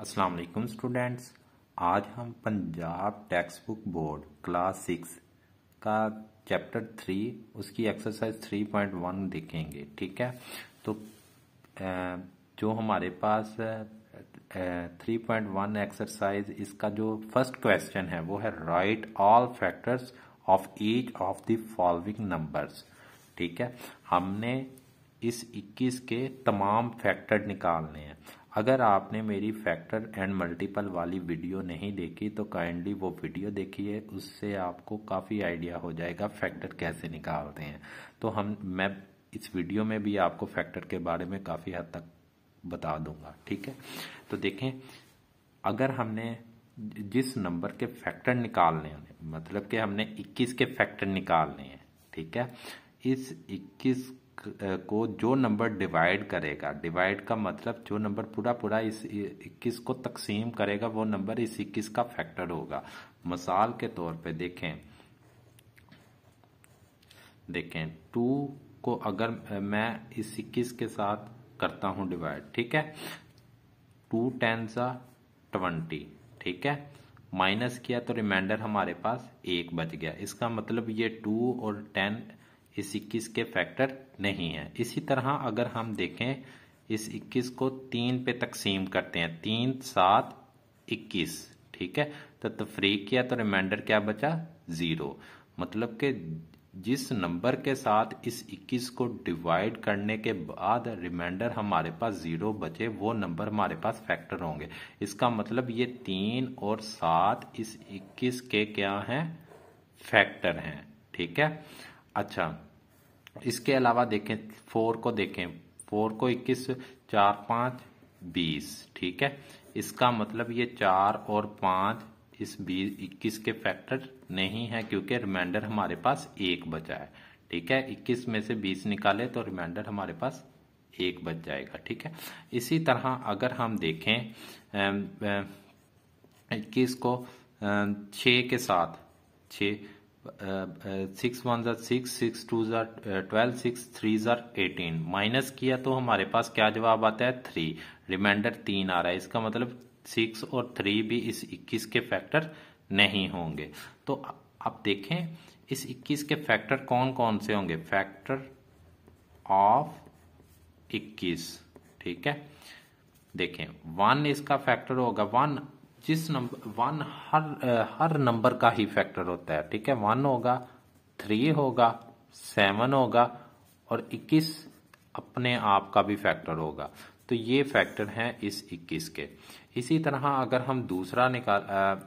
अस्सलाम वालेकुम स्टूडेंट्स आज हम Punjab textbook board class six का चैप्टर थ्री उसकी एक्सरसाइज थ्री पॉइंट वन देखेंगे ठीक है तो जो हमारे पास थ्री पॉइंट वन एक्सरसाइज इसका जो फर्स्ट क्वेश्चन है वो है write all factors of each of the following numbers ठीक है हमने इस 21 के तमाम फैक्टर निकालने हैं अगर आपने मेरी फैक्टर एंड मल्टीपल वाली वीडियो नहीं देखी तो काइंडली वो वीडियो देखिए उससे आपको काफ़ी आइडिया हो जाएगा फैक्टर कैसे निकालते हैं तो हम मैं इस वीडियो में भी आपको फैक्टर के बारे में काफ़ी हद तक बता दूंगा ठीक है तो देखें अगर हमने जिस नंबर के फैक्टर निकालने हैं मतलब कि हमने 21 के फैक्टर निकालने हैं ठीक है इस 21 को जो नंबर डिवाइड करेगा डिवाइड का मतलब जो नंबर पूरा पूरा इस इक्कीस को तकसीम करेगा वो नंबर इस इक्कीस का फैक्टर होगा मिसाल के तौर पे देखें देखें टू को अगर मैं इस इक्कीस के साथ करता हूं डिवाइड ठीक है टू टेन सा ट्वेंटी ठीक है माइनस किया तो रिमाइंडर हमारे पास एक बच गया इसका मतलब ये टू और टेन इस 21 के फैक्टर नहीं है इसी तरह अगर हम देखें इस 21 को तीन पे तकसीम करते हैं तीन सात इक्कीस ठीक है तो तफरीक किया तो रिमाइंडर क्या बचा ज़ीरो मतलब कि जिस नंबर के साथ इस 21 को डिवाइड करने के बाद रिमाइंडर हमारे पास ज़ीरो बचे वो नंबर हमारे पास फैक्टर होंगे इसका मतलब ये तीन और सात इस 21 के क्या हैं फैक्टर हैं ठीक है अच्छा इसके अलावा देखें फोर को देखें फोर को इक्कीस चार पांच बीस ठीक है इसका मतलब ये चार और पांच इस बीस इक्कीस के फैक्टर नहीं है क्योंकि रिमाइंडर हमारे पास एक बचा है ठीक है इक्कीस में से बीस निकाले तो रिमाइंडर हमारे पास एक बच जाएगा ठीक है इसी तरह अगर हम देखें इक्कीस को छ के साथ छ सिक्स वन जर सिक्स सिक्स टू जर ट्वेल्व सिक्स थ्री जर एटीन माइनस किया तो हमारे पास क्या जवाब आता है थ्री रिमाइंडर तीन आ रहा है इसका मतलब सिक्स और थ्री भी इस इक्कीस के फैक्टर नहीं होंगे तो आप देखें इस इक्कीस के फैक्टर कौन कौन से होंगे फैक्टर ऑफ इक्कीस ठीक है देखें वन इसका फैक्टर होगा वन जिस नंबर वन हर हर नंबर का ही फैक्टर होता है ठीक है वन होगा थ्री होगा सेवन होगा और इक्कीस अपने आप का भी फैक्टर होगा तो ये फैक्टर हैं इस इक्कीस के इसी तरह अगर हम दूसरा निकाल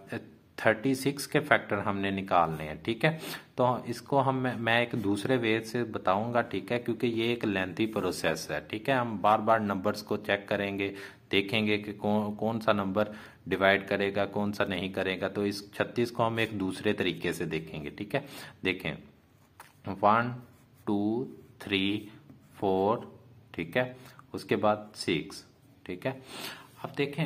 थर्टी सिक्स के फैक्टर हमने निकालने हैं ठीक है तो इसको हम मैं एक दूसरे वे से बताऊंगा ठीक है क्योंकि ये एक लेंथी प्रोसेस है ठीक है हम बार बार नंबर्स को चेक करेंगे देखेंगे कि कौन कौन सा नंबर डिवाइड करेगा कौन सा नहीं करेगा तो इस छत्तीस को हम एक दूसरे तरीके से देखेंगे ठीक है देखें वन टू थ्री फोर ठीक है उसके बाद सिक्स ठीक है अब देखें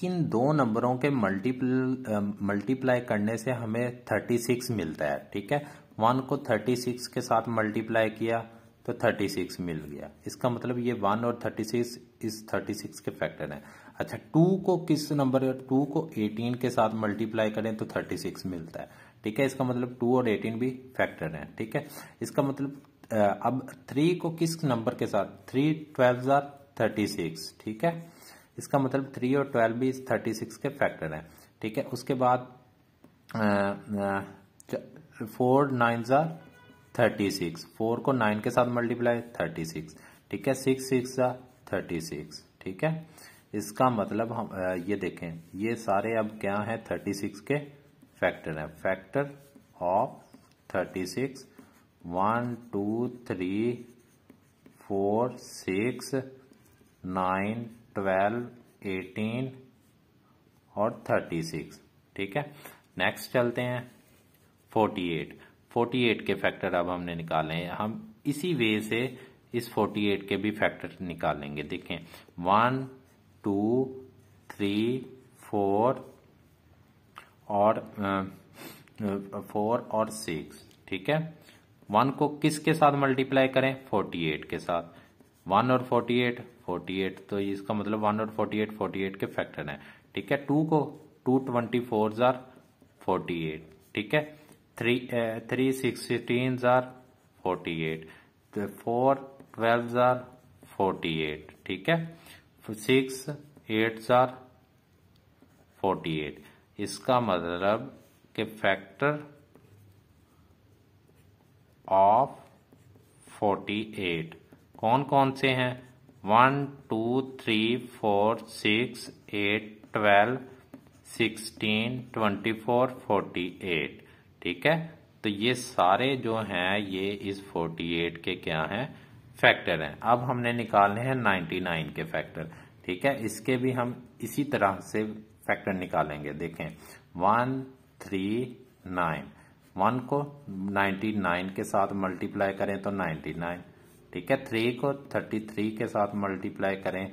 किन दो नंबरों के मल्टीपल मल्टीप्लाई करने से हमें थर्टी सिक्स मिलता है ठीक है वन को थर्टी सिक्स के साथ मल्टीप्लाई किया तो 36 मिल गया इसका मतलब ये वन और 36 इस 36 के फैक्टर हैं अच्छा टू को किस नंबर टू को 18 के साथ मल्टीप्लाई करें तो 36 मिलता है ठीक है इसका मतलब टू और 18 भी फैक्टर हैं ठीक है इसका मतलब अब थ्री को किस नंबर के साथ थ्री ट्वेल्व थर्टी सिक्स ठीक है इसका मतलब थ्री और ट्वेल्व भी थर्टी सिक्स के फैक्टर हैं ठीक है उसके बाद फोर नाइन जार थर्टी सिक्स फोर को नाइन के साथ मल्टीप्लाई थर्टी सिक्स ठीक है सिक्स सिक्स या थर्टी सिक्स ठीक है इसका मतलब हम ये देखें ये सारे अब क्या है थर्टी सिक्स के फैक्टर है factor of thirty six one two three four six nine twelve eighteen और थर्टी सिक्स ठीक है नेक्स्ट चलते हैं फोर्टी एट 48 के फैक्टर अब हमने निकाले हैं हम इसी वे से इस 48 के भी फैक्टर निकालेंगे देखें वन टू थ्री फोर और फोर और सिक्स ठीक है वन को किसके साथ मल्टीप्लाई करें 48 के साथ वन और 48 48 तो इसका मतलब वन और 48 48 के फैक्टर हैं ठीक है टू को टू ट्वेंटी फोर जार फोर्टी एट ठीक है three uh, three sixteens are forty eight तो फोर ट्वेल्व जार फोर्टी एट ठीक है सिक्स एट जार फोर्टी एट इसका मतलब के फैक्टर ऑफ फोर्टी एट कौन कौन से हैं one two three four six eight twelve sixteen twenty four forty eight ठीक है तो ये सारे जो हैं ये इस 48 के क्या हैं फैक्टर हैं अब हमने निकालने हैं 99 के फैक्टर ठीक है इसके भी हम इसी तरह से फैक्टर निकालेंगे देखें वन थ्री नाइन वन को 99 के साथ मल्टीप्लाई करें तो 99 ठीक है थ्री को 33 के साथ मल्टीप्लाई करें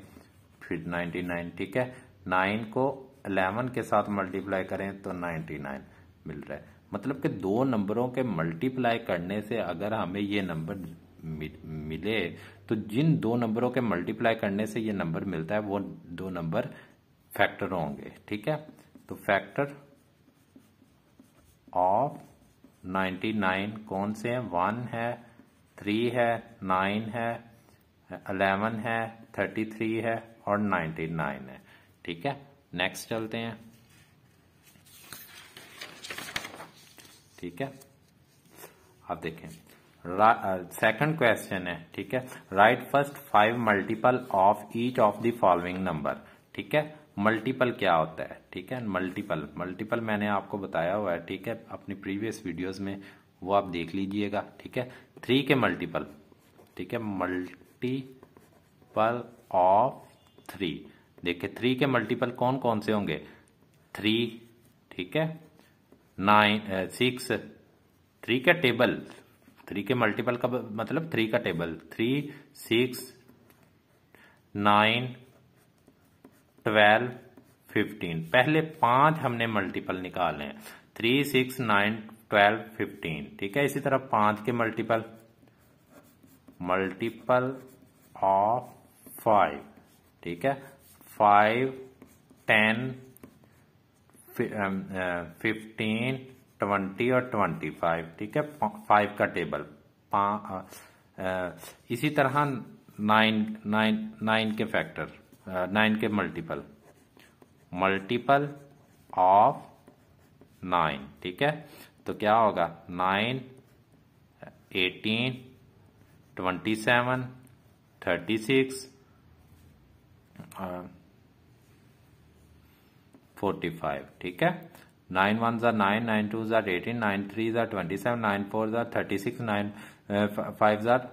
फिर 99 ठीक है नाइन को 11 के साथ मल्टीप्लाई करें तो 99 मिल रहा है मतलब कि दो नंबरों के मल्टीप्लाई करने से अगर हमें ये नंबर मिले तो जिन दो नंबरों के मल्टीप्लाई करने से ये नंबर मिलता है वो दो नंबर फैक्टर होंगे ठीक है तो फैक्टर ऑफ 99 कौन से हैं वन है थ्री है नाइन है अलेवन है थर्टी थ्री है और नाइन्टी नाइन है ठीक है नेक्स्ट चलते हैं ठीक है आप देखें सेकंड क्वेश्चन है ठीक है write first five multiple of each of the following number ठीक है मल्टीपल क्या होता है ठीक है मल्टीपल मल्टीपल मैंने आपको बताया हुआ है ठीक है अपनी प्रीवियस वीडियोस में वो आप देख लीजिएगा ठीक है थ्री के मल्टीपल ठीक है मल्टीपल ऑफ थ्री देखिए थ्री के मल्टीपल कौन कौन से होंगे थ्री ठीक है नाइन सिक्स थ्री का टेबल थ्री के मल्टीपल का मतलब थ्री का table three six nine twelve fifteen पहले पांच हमने मल्टीपल निकाले हैं three six nine twelve fifteen ठीक है इसी तरह पांच के मल्टीपल मल्टीपल ऑफ फाइव ठीक है फाइव टेन फिफ्टीन ट्वेंटी और ट्वेंटी फाइव ठीक है फाइव का टेबल uh, uh, इसी तरह नाइन नाइन नाइन के फैक्टर नाइन uh, के मल्टीपल मल्टीपल ऑफ नाइन ठीक है तो क्या होगा nine eighteen twenty seven thirty six forty five ठीक है नाइन वन जार नाइन नाइन टू जार एटीन नाइन थ्री जार ट्वेंटी सेवन नाइन फोर जार थर्टी सिक्स नाइन फाइव जार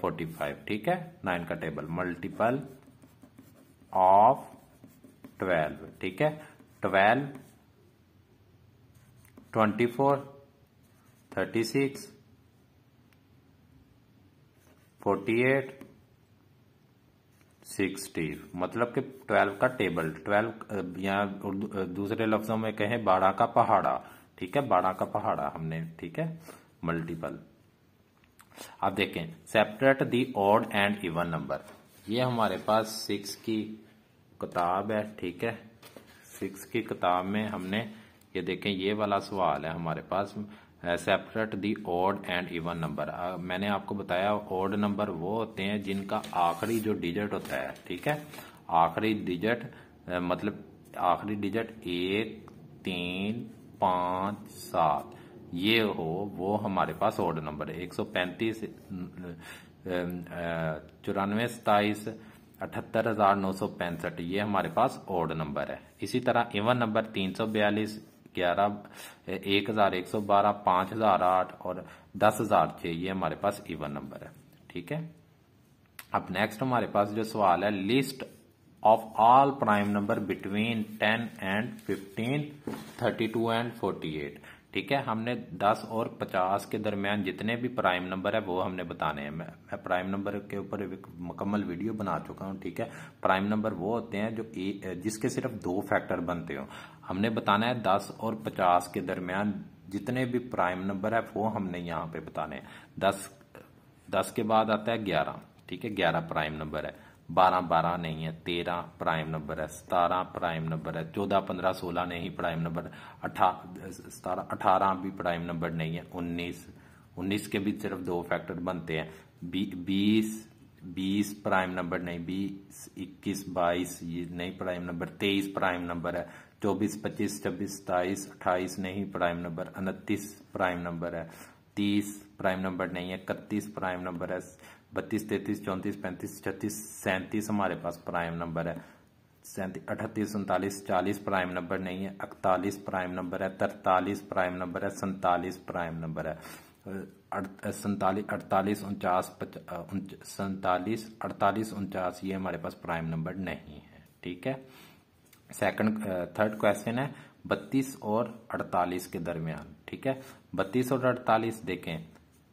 फोर्टी फाइव ठीक है नाइन का टेबल मल्टीपल ऑफ ट्वेल्व ठीक है twelve twenty four thirty six forty eight sixty मतलब कि ट्वेल्व का टेबल ट्वेल्व या दूसरे लफ्जों में कहें बाड़ा का पहाड़ा ठीक है बाड़ा का पहाड़ा हमने ठीक है मल्टीपल अब देखें separate the odd and even number ये हमारे पास सिक्स की किताब है ठीक है सिक्स की किताब में हमने ये देखें ये वाला सवाल है हमारे पास separate the odd and even number मैंने आपको बताया ऑड नंबर वो होते हैं जिनका आखिरी जो डिजिट होता है ठीक है आखिरी डिजिट मतलब आखिरी डिजिट एक तीन पांच सात ये हो वो हमारे पास ओड नंबर है एक सौ पैंतीस चौरानवे सताइस अठहत्तर हजार नौ सौ पैंसठ ये हमारे पास ओड नंबर है इसी तरह इवन नंबर तीन सौ बयालीस ग्यारह एक हजार एक सौ बारह पांच हजार आठ और दस हजार छह ये हमारे पास इवन नंबर है ठीक है अब नेक्स्ट हमारे पास जो सवाल है list of all prime number between ten and fifteen thirty two and forty eight ठीक है हमने 10 और 50 के दरमियान जितने भी प्राइम नंबर है वो हमने बताने हैं मैं मैं प्राइम नंबर के ऊपर एक मुकम्मल वीडियो बना चुका हूँ ठीक है प्राइम नंबर वो होते हैं जो ए, जिसके सिर्फ दो फैक्टर बनते हो हमने बताना है 10 और 50 के दरमियान जितने भी प्राइम नंबर है वो हमने यहाँ पे बताने हैं दस दस के बाद आता है ग्यारह ठीक है ग्यारह प्राइम नंबर है बारह बारह नहीं है तेरह प्राइम नंबर है सतारह प्राइम नंबर है चौदह पंद्रह सोलह नहीं प्राइम नंबर अठारह अठारह भी प्राइम नंबर नहीं है उन्नीस उन्नीस के भी सिर्फ दो फैक्टर बनते हैं बीस बीस प्राइम नंबर नहीं बीस इक्कीस बाईस ये नहीं प्राइम नंबर तेईस प्राइम नंबर है चौबीस पच्चीस छब्बीस सताईस अट्ठाईस नहीं प्राइम नंबर उनतीस प्राइम नंबर है तीस प्राइम नंबर नहीं है इकतीस प्राइम नंबर है बत्तीस तैंतीस चौंतीस पैंतीस छत्तीस सैंतीस हमारे पास प्राइम नंबर है सैंतीस अठतीस उनतालीस चालीस प्राइम नंबर नहीं है इकतालीस प्राइम नंबर है तरतालीस प्राइम नंबर है सैंतालीस प्राइम नंबर है सैंतालीस अड़तालीस उनचास सैंतालीस अड़तालीस उनचास ये हमारे पास प्राइम नंबर नहीं है ठीक है सेकंड थर्ड क्वेश्चन है बत्तीस और अड़तालीस के दरमियान ठीक है बत्तीस और अड़तालीस देखें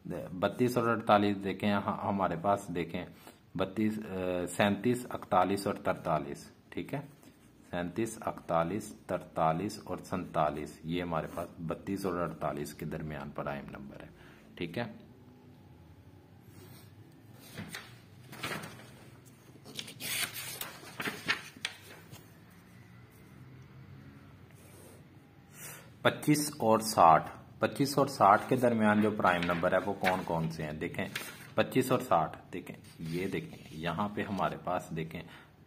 बत्तीस और अड़तालीस देखें हमारे पास देखें बत्तीस सैंतीस अड़तालीस और तरतालीस ठीक है सैंतीस अड़तालीस तरतालीस और सैतालीस ये हमारे पास बत्तीस और अड़तालीस के दरमियान प्राइम नंबर है ठीक है पच्चीस और साठ 25 और 60 के दरमियान जो प्राइम नंबर है वो कौन कौन से हैं देखें 25 और 60 देखें ये देखें यहाँ पे हमारे पास देखें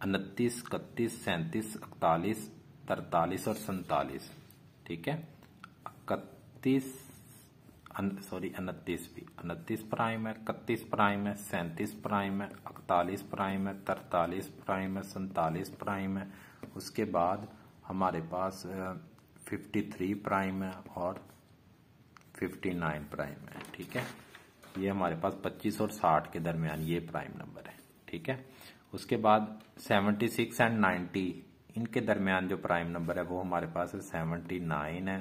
उनतीस इकतीस सैंतीस इकतालीस तरतालीस और सैतालीस ठीक है इकतीस सॉरी उनतीस भी उनतीस प्राइम है इकतीस प्राइम है सैंतीस प्राइम है इकतालीस प्राइम है तरतालीस प्राइम है सैतालीस प्राइम है उसके बाद हमारे पास फिफ्टी थ्री प्राइम है और फिफ्टी नाइन प्राइम है ठीक है ये हमारे पास पच्चीस और साठ के दरमियान ये प्राइम नंबर है ठीक है उसके बाद सेवेंटी सिक्स एंड नाइन्टी इनके दरमियान जो प्राइम नंबर है वो हमारे पास है सेवनटी नाइन है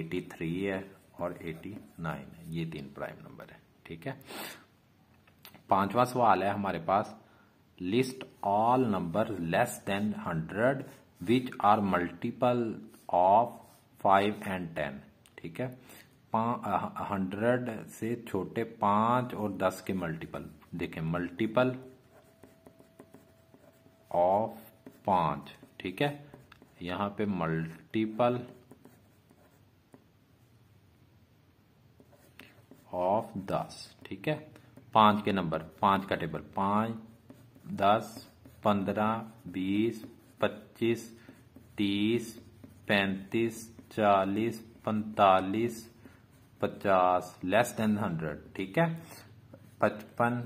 एटी थ्री है और एटी नाइन है ये तीन प्राइम नंबर है ठीक है पांचवा सवाल है हमारे पास list all number less than hundred which are multiple of five and ten ठीक है हंड्रेड से छोटे पांच और दस के मल्टीपल देखें मल्टीपल ऑफ पांच ठीक है यहां पे मल्टीपल ऑफ दस ठीक है पांच के नंबर पांच का टेबल पांच दस पंद्रह बीस पच्चीस तीस पैंतीस चालीस पैंतालीस पचास लेस देन हंड्रेड ठीक है पचपन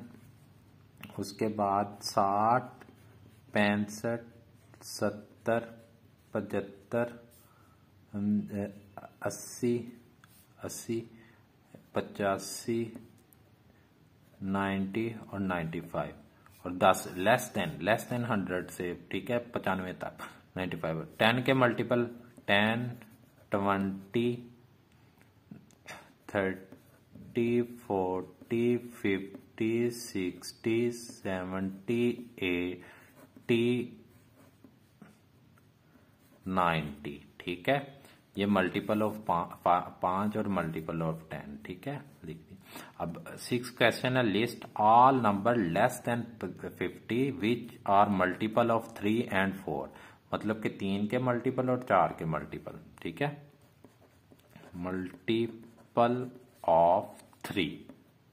उसके बाद साठ पैंसठ सत्तर पचहत्तर अस्सी अस्सी पचासी नाइन्टी और नाइन्टी फाइव और दस less than less than hundred से ठीक है पचानवे तक नाइन्टी फाइव टेन के multiple ten twenty thirty forty fifty sixty seventy eighty ninety ठीक है ये मल्टीपल ऑफ पांच और मल्टीपल ऑफ टेन ठीक है लिख दी अब सिक्स क्वेश्चन है list all number less than fifty which are multiple of three and four मतलब कि तीन के मल्टीपल और चार के मल्टीपल ठीक है मल्टी मल्टीपल ऑफ थ्री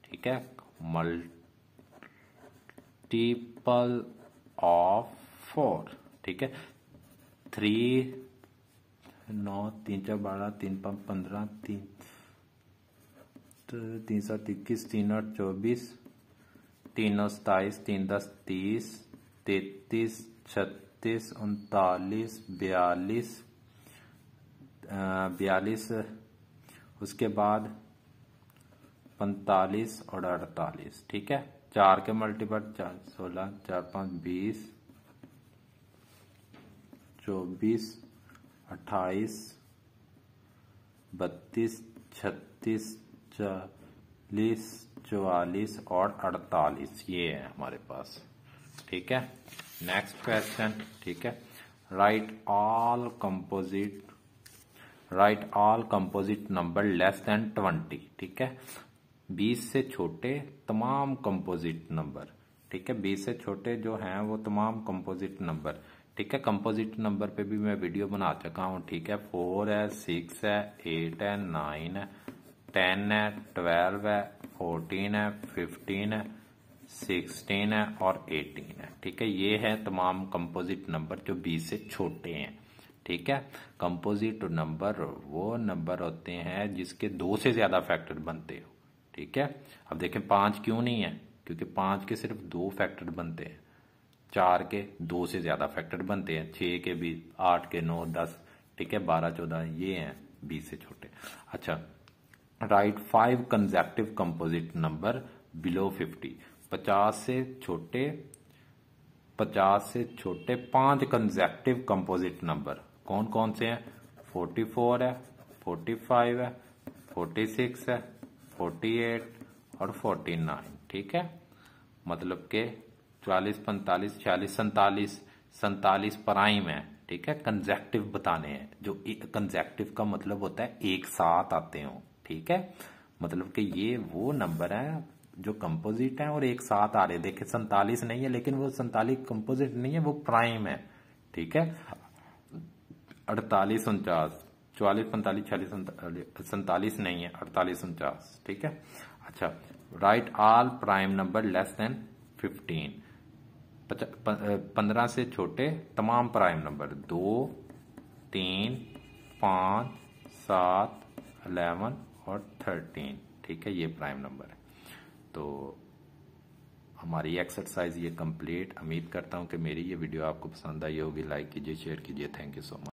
ठीक है मल्टीपल ऑफ फोर ठीक है थ्री नौ तीन चार बारह तीन पाँच पंद्रह तीन तीन सात इक्कीस तीन आठ चौबीस तीन नौ सताईस तीन दस तीस तैतीस छत्तीस उनतालीस बयालीस बयालीस उसके बाद पैंतालीस और अड़तालीस ठीक है चार के मल्टीपल चार सोलह चार पांच बीस चौबीस अट्ठाईस बत्तीस छत्तीस चालीस चौवालीस और अड़तालीस ये है हमारे पास ठीक है नेक्स्ट क्वेश्चन ठीक है write all composite write all composite number less than twenty ठीक है बीस से छोटे तमाम कंपोजिट नंबर ठीक है बीस से छोटे जो हैं वो तमाम कंपोजिट नंबर ठीक है कंपोजिट नंबर पे भी मैं वीडियो बना चुका हूँ ठीक है फोर है सिक्स है एट है नाइन है टेन है ट्वेल्व है फोर्टीन है फिफ्टीन है सिक्सटीन है और एटीन है ठीक है ये है तमाम कंपोजिट नंबर जो बीस से छोटे हैं ठीक है कंपोजिट नंबर वो नंबर होते हैं जिसके दो से ज़्यादा फैक्टर बनते हो ठीक है अब देखें पांच क्यों नहीं है क्योंकि पांच के सिर्फ दो फैक्टर बनते हैं चार के दो से ज़्यादा फैक्टर बनते हैं छह के बीस आठ के नौ दस ठीक है बारह चौदह ये हैं बीस से छोटे अच्छा write five consecutive composite number below fifty पचास से छोटे पचास से छोटे पांच कंजेक्टिव कंपोजिट नंबर कौन कौन से हैं 44 है 45 है 46 है 48 और 49 ठीक है मतलब के 40 45 46 सैतालीस सैतालीस प्राइम है ठीक है कंजेक्टिव बताने हैं जो कंजेक्टिव का मतलब होता है एक साथ आते हो ठीक है मतलब कि ये वो नंबर है जो कंपोजिट है और एक साथ आ रहे देखे संतालीस नहीं है लेकिन वो संतालीस कंपोजिट नहीं है वो प्राइम है ठीक है अड़तालीस उनचास चौवालीस पैंतालीस छियालीस सैतालीस नहीं है अड़तालीस उनचास ठीक है अच्छा write all prime number less than fifteen पंद्रह से छोटे तमाम प्राइम नंबर दो तीन पांच सात अलेवन और थर्टीन ठीक है ये प्राइम नंबर है तो हमारी एक्सरसाइज ये कंप्लीट उम्मीद करता हूं कि मेरी ये वीडियो आपको पसंद आई होगी लाइक कीजिए शेयर कीजिए थैंक यू सो मच